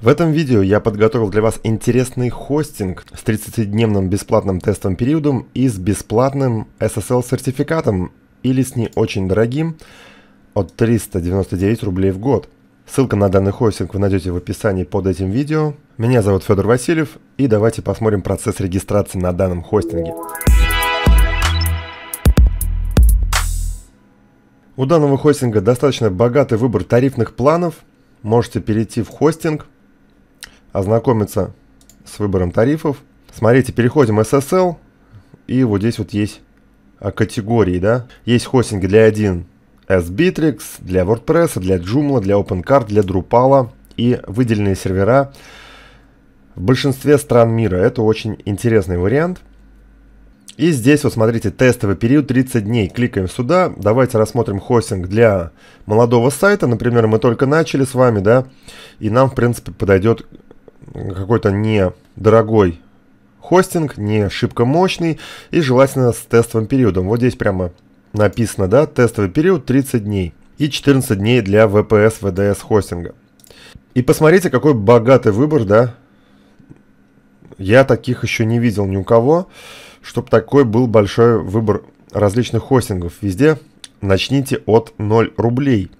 В этом видео я подготовил для вас интересный хостинг с 30-дневным бесплатным тестовым периодом и с бесплатным SSL-сертификатом или с не очень дорогим от 399 рублей в год. Ссылка на данный хостинг вы найдете в описании под этим видео. Меня зовут Федор Васильев и давайте посмотрим процесс регистрации на данном хостинге. У данного хостинга достаточно богатый выбор тарифных планов. Можете перейти в хостинг, ознакомиться с выбором тарифов. Смотрите, переходим в SSL, и вот здесь вот есть категории, да. Есть хостинги для 1 S-Bitrix, для WordPress, для Joomla, для OpenCart, для Drupal и выделенные сервера в большинстве стран мира. Это очень интересный вариант. И здесь вот смотрите, тестовый период 30 дней. Кликаем сюда. Давайте рассмотрим хостинг для молодого сайта. Например, мы только начали с вами, да, и нам, в принципе, подойдет какой-то недорогой хостинг, не шибко мощный и желательно с тестовым периодом. Вот здесь прямо написано, да, тестовый период 30 дней и 14 дней для VPS VDS хостинга. И посмотрите, какой богатый выбор, да? Я таких еще не видел ни у кого, чтобы такой был большой выбор различных хостингов. Везде начните от 0 рублей.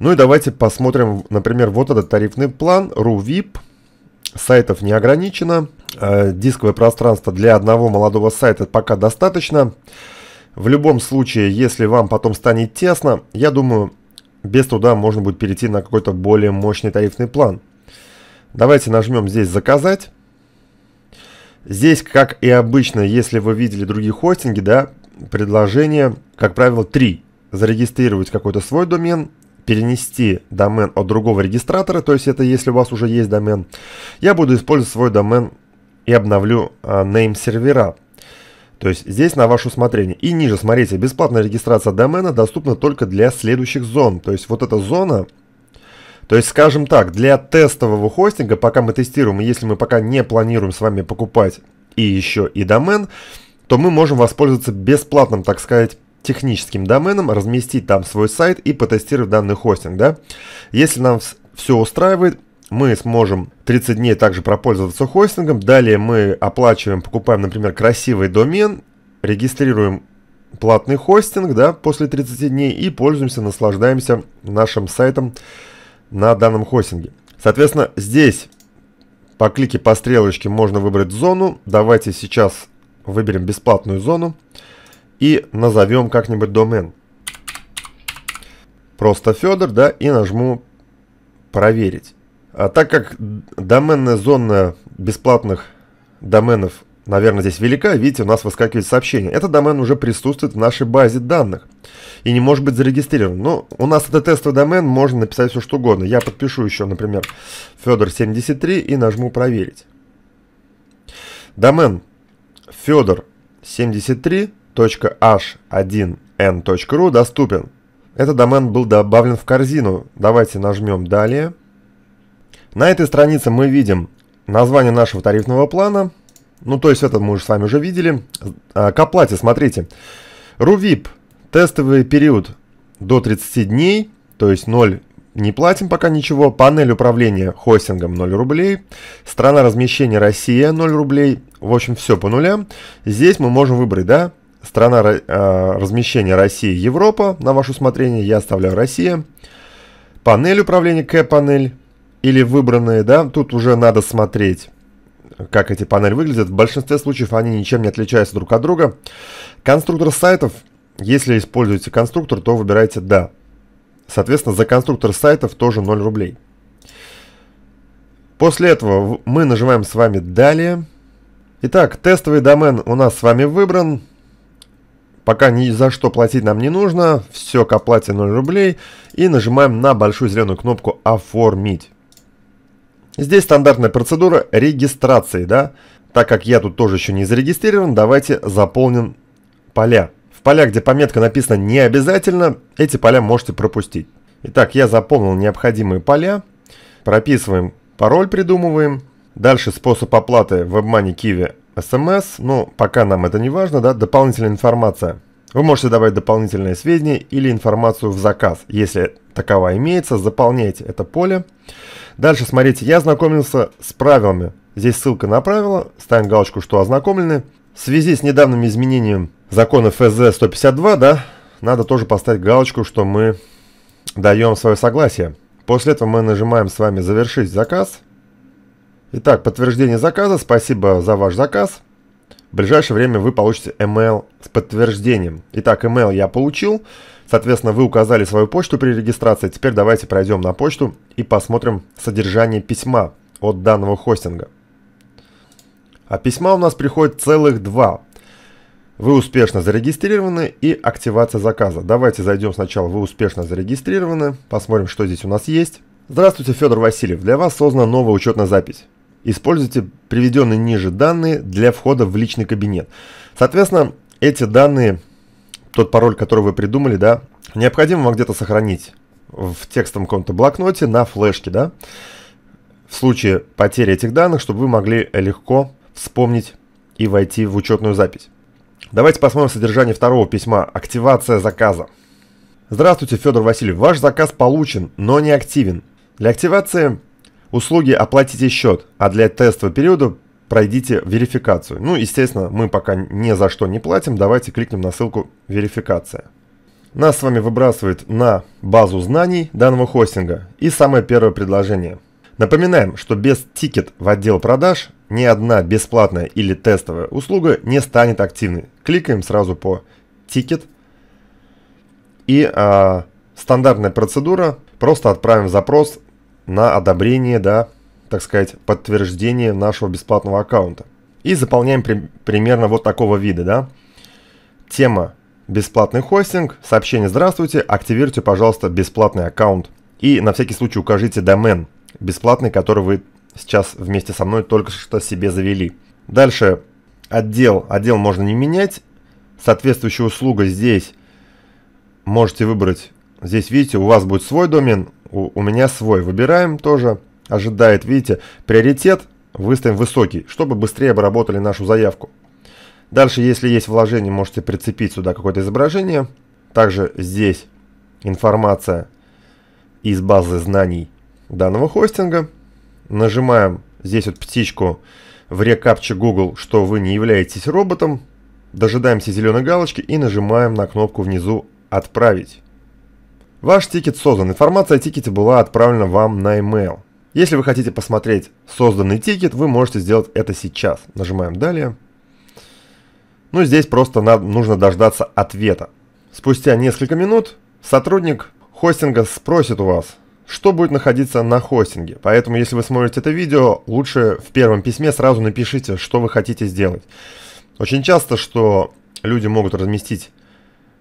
Ну и давайте посмотрим, например, вот этот тарифный план RuVip – сайтов не ограничено. Э, дисковое пространство для одного молодого сайта пока достаточно. В любом случае, если вам потом станет тесно, я думаю, без труда можно будет перейти на какой-то более мощный тарифный план. Давайте нажмем здесь «Заказать». Здесь, как и обычно, если вы видели другие хостинги, да, предложение, как правило, три Зарегистрировать какой-то свой домен, перенести домен от другого регистратора, то есть это если у вас уже есть домен, я буду использовать свой домен и обновлю а, name сервера. То есть здесь на ваше усмотрение. И ниже, смотрите, бесплатная регистрация домена доступна только для следующих зон. То есть вот эта зона, то есть скажем так, для тестового хостинга, пока мы тестируем, если мы пока не планируем с вами покупать и еще и домен, то мы можем воспользоваться бесплатным, так сказать, техническим доменом, разместить там свой сайт и потестировать данный хостинг, да. Если нам все устраивает, мы сможем 30 дней также пропользоваться хостингом. Далее мы оплачиваем, покупаем, например, красивый домен, регистрируем платный хостинг, да, после 30 дней и пользуемся, наслаждаемся нашим сайтом на данном хостинге. Соответственно, здесь по клике по стрелочке можно выбрать зону. Давайте сейчас выберем бесплатную зону и назовем как-нибудь домен. Просто Федор, да, и нажму проверить. А так как доменная зона бесплатных доменов, наверное, здесь велика, видите, у нас выскакивает сообщение. Этот домен уже присутствует в нашей базе данных и не может быть зарегистрирован. Но ну, у нас это тестовый домен, можно написать все что угодно. Я подпишу еще, например, Федор73 и нажму проверить. Домен Федор73 .h1n.ru доступен. Этот домен был добавлен в корзину. Давайте нажмем «Далее». На этой странице мы видим название нашего тарифного плана. Ну, то есть это мы уже с вами уже видели. А, к оплате, смотрите. RUVIP – тестовый период до 30 дней, то есть 0 не платим пока ничего. Панель управления хостингом 0 рублей. Страна размещения Россия 0 рублей. В общем, все по нулям. Здесь мы можем выбрать, да, Страна э, размещения России Европа. На ваше усмотрение я оставляю Россия. Панель управления К-панель или выбранные, да, тут уже надо смотреть как эти панели выглядят. В большинстве случаев они ничем не отличаются друг от друга. Конструктор сайтов, если используете конструктор, то выбирайте «Да». Соответственно, за конструктор сайтов тоже 0 рублей. После этого мы нажимаем с вами «Далее». Итак, тестовый домен у нас с вами выбран. Пока ни за что платить нам не нужно, все к оплате 0 рублей. И нажимаем на большую зеленую кнопку «Оформить». Здесь стандартная процедура регистрации, да? Так как я тут тоже еще не зарегистрирован, давайте заполним поля. В полях, где пометка написана «не обязательно», эти поля можете пропустить. Итак, я заполнил необходимые поля. Прописываем пароль, придумываем. Дальше способ оплаты в WebMoney Kiwi смс, ну, пока нам это не важно, да, дополнительная информация. Вы можете добавить дополнительные сведения или информацию в заказ. Если такова имеется, заполняйте это поле. Дальше смотрите, я ознакомился с правилами. Здесь ссылка на правила, ставим галочку, что ознакомлены. В связи с недавним изменением закона ФЗ 152, да, надо тоже поставить галочку, что мы даем свое согласие. После этого мы нажимаем с вами «Завершить заказ». Итак, подтверждение заказа. Спасибо за ваш заказ. В ближайшее время вы получите email с подтверждением. Итак, email я получил. Соответственно, вы указали свою почту при регистрации. Теперь давайте пройдем на почту и посмотрим содержание письма от данного хостинга. А письма у нас приходит целых два. Вы успешно зарегистрированы и активация заказа. Давайте зайдем сначала «Вы успешно зарегистрированы», посмотрим, что здесь у нас есть. Здравствуйте, Федор Васильев. Для вас создана новая учетная запись. Используйте приведенные ниже данные для входа в личный кабинет. Соответственно, эти данные, тот пароль, который вы придумали, да, необходимо вам где-то сохранить в текстовом каком-то блокноте на флешке, да, в случае потери этих данных, чтобы вы могли легко вспомнить и войти в учетную запись. Давайте посмотрим содержание второго письма «Активация заказа». Здравствуйте, Федор Васильев. Ваш заказ получен, но не активен. Для активации услуги оплатите счет, а для тестового периода пройдите верификацию. Ну, естественно, мы пока ни за что не платим, давайте кликнем на ссылку «Верификация». Нас с вами выбрасывает на базу знаний данного хостинга и самое первое предложение. Напоминаем, что без тикет в отдел продаж ни одна бесплатная или тестовая услуга не станет активной. Кликаем сразу по тикет и а, стандартная процедура, просто отправим запрос на одобрение, да, так сказать, подтверждение нашего бесплатного аккаунта. И заполняем при, примерно вот такого вида, да. Тема бесплатный хостинг, сообщение «Здравствуйте», активируйте, пожалуйста, бесплатный аккаунт. И на всякий случай укажите домен бесплатный, который вы сейчас вместе со мной только что себе завели. Дальше отдел. Отдел можно не менять. Соответствующая услуга здесь можете выбрать. Здесь, видите, у вас будет свой домен, у, у меня свой. Выбираем тоже. Ожидает, видите, приоритет. Выставим высокий, чтобы быстрее обработали нашу заявку. Дальше, если есть вложение, можете прицепить сюда какое-то изображение. Также здесь информация из базы знаний данного хостинга. Нажимаем здесь вот птичку в рекапче Google, что вы не являетесь роботом. Дожидаемся зеленой галочки и нажимаем на кнопку внизу «Отправить». Ваш тикет создан. Информация о тикете была отправлена вам на e-mail. Если вы хотите посмотреть созданный тикет, вы можете сделать это сейчас. Нажимаем «Далее». Ну, здесь просто надо, нужно дождаться ответа. Спустя несколько минут сотрудник хостинга спросит у вас, что будет находиться на хостинге. Поэтому, если вы смотрите это видео, лучше в первом письме сразу напишите, что вы хотите сделать. Очень часто, что люди могут разместить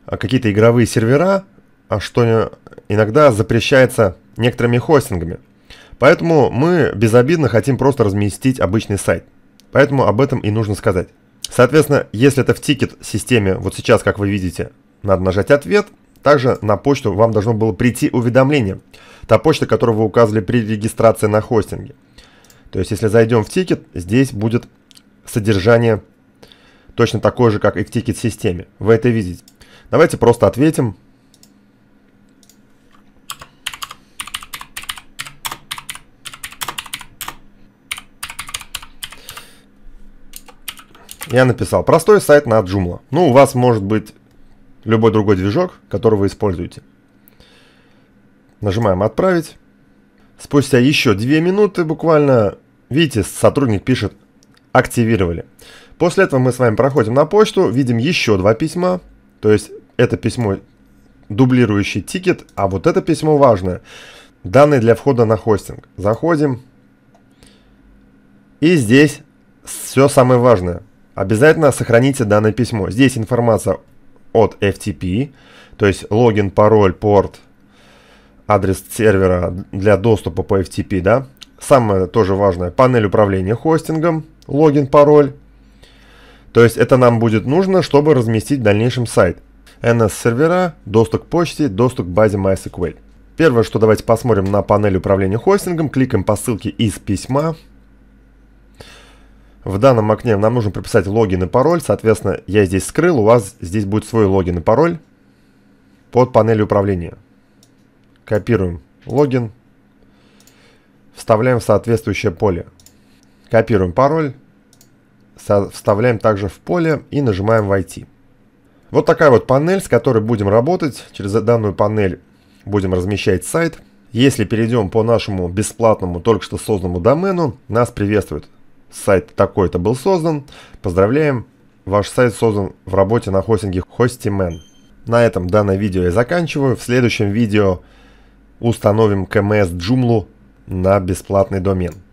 а, какие-то игровые сервера, а что иногда запрещается некоторыми хостингами. Поэтому мы безобидно хотим просто разместить обычный сайт. Поэтому об этом и нужно сказать. Соответственно, если это в тикет системе, вот сейчас, как вы видите, надо нажать ответ, также на почту вам должно было прийти уведомление. Та почта, которую вы указывали при регистрации на хостинге. То есть, если зайдем в тикет, здесь будет содержание точно такое же, как и в тикет-системе. Вы это видите. Давайте просто ответим. я написал простой сайт на Joomla. Ну, у вас может быть любой другой движок, который вы используете. Нажимаем «Отправить». Спустя еще 2 минуты буквально, видите, сотрудник пишет «Активировали». После этого мы с вами проходим на почту, видим еще два письма. То есть это письмо дублирующий тикет, а вот это письмо важное. Данные для входа на хостинг. Заходим. И здесь все самое важное. Обязательно сохраните данное письмо. Здесь информация от FTP, то есть логин, пароль, порт, адрес сервера для доступа по FTP, да. Самое тоже важное, панель управления хостингом, логин, пароль. То есть это нам будет нужно, чтобы разместить в дальнейшем сайт. NS-сервера, доступ к почте, доступ к базе MySQL. Первое, что давайте посмотрим на панель управления хостингом, кликаем по ссылке из письма, в данном окне нам нужно прописать логин и пароль. Соответственно, я здесь скрыл, у вас здесь будет свой логин и пароль под панелью управления. Копируем логин. Вставляем в соответствующее поле. Копируем пароль. Вставляем также в поле и нажимаем «Войти». Вот такая вот панель, с которой будем работать. Через данную панель будем размещать сайт. Если перейдем по нашему бесплатному, только что созданному домену, нас приветствует сайт такой-то был создан. Поздравляем, ваш сайт создан в работе на хостинге Hostiman. На этом данное видео я заканчиваю. В следующем видео установим КМС Joomla на бесплатный домен.